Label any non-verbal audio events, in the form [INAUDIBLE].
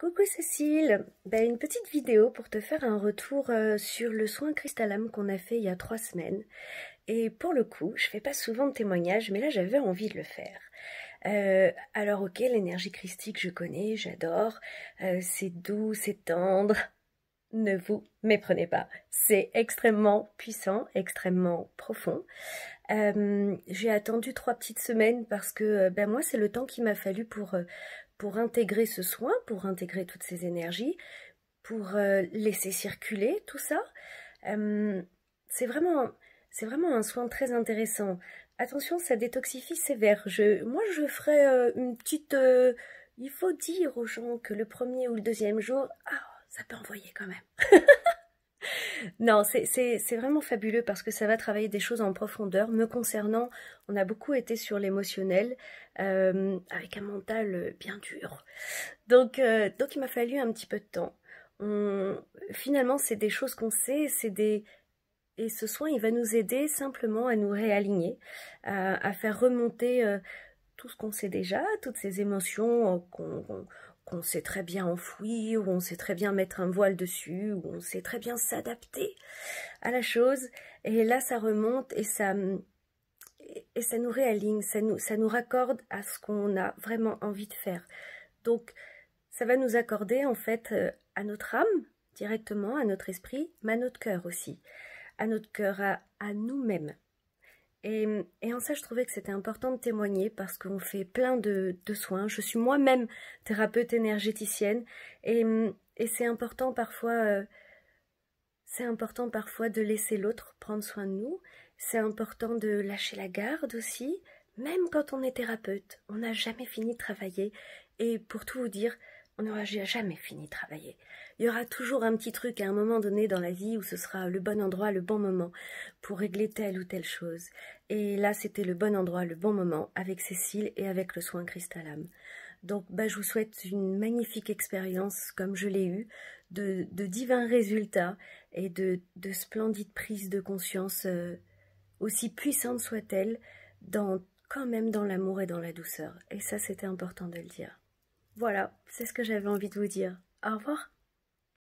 Coucou Cécile, ben, une petite vidéo pour te faire un retour euh, sur le soin cristallam qu'on a fait il y a trois semaines. Et pour le coup, je fais pas souvent de témoignages, mais là j'avais envie de le faire. Euh, alors ok, l'énergie christique je connais, j'adore, euh, c'est doux, c'est tendre, ne vous méprenez pas. C'est extrêmement puissant, extrêmement profond. Euh, j'ai attendu trois petites semaines parce que euh, ben moi c'est le temps qu'il m'a fallu pour, euh, pour intégrer ce soin, pour intégrer toutes ces énergies, pour laisser circuler tout ça. c'est vraiment, vraiment un soin très intéressant. Attention, ça détoxifie sévère. moi, je ferai une petite... il faut dire aux gens que le premier ou le deuxième jour, ah, ça peut envoyer quand même. [LAUGHS] non, c'est vraiment fabuleux parce que ça va travailler des choses en profondeur. Me concernant, on a beaucoup été sur l'émotionnel euh, avec un mental bien dur. Donc, euh, donc il m'a fallu un petit peu de temps. On, finalement, c'est des choses qu'on sait, c'est des et ce soin, il va nous aider simplement à nous réaligner, à, faire remonter euh, tout ce qu'on sait déjà, toutes ces émotions qu'on on sait très bien enfouir, ou on sait très bien mettre un voile dessus, ou on sait très bien s'adapter à la chose. Et là, ça remonte et ça, et ça nous réaligne, ça nous, raccorde à ce qu'on a vraiment envie de faire. Donc, ça va nous accorder en fait euh, à notre âme directement, à notre esprit, mais à notre cœur aussi, à notre cœur, à nous-mêmes. Et, en ça, je trouvais que c'était important de témoigner parce qu'on fait plein de, soins. Je suis moi-même thérapeute énergéticienne et, c'est important parfois, euh, c'est important parfois de laisser l'autre prendre soin de nous. C'est important de lâcher la garde aussi, même quand on est thérapeute. On n'a jamais fini de travailler. Et pour tout vous dire, on n'aura jamais fini de travailler. Il y aura toujours un petit truc à un moment donné dans la vie où ce sera le bon endroit, le bon moment pour régler telle ou telle chose. Et là, c'était le bon endroit, le bon moment avec Cécile et avec le soin Cristallam. Donc, bah, je vous souhaite une magnifique expérience comme je l'ai eue, de, divins résultats et de, splendides prises de conscience, euh, aussi puissantes soient-elles, quand même dans l'amour et dans la douceur. Et ça, c'était important de le dire. Voilà, c'est ce que j'avais envie de vous dire. Au revoir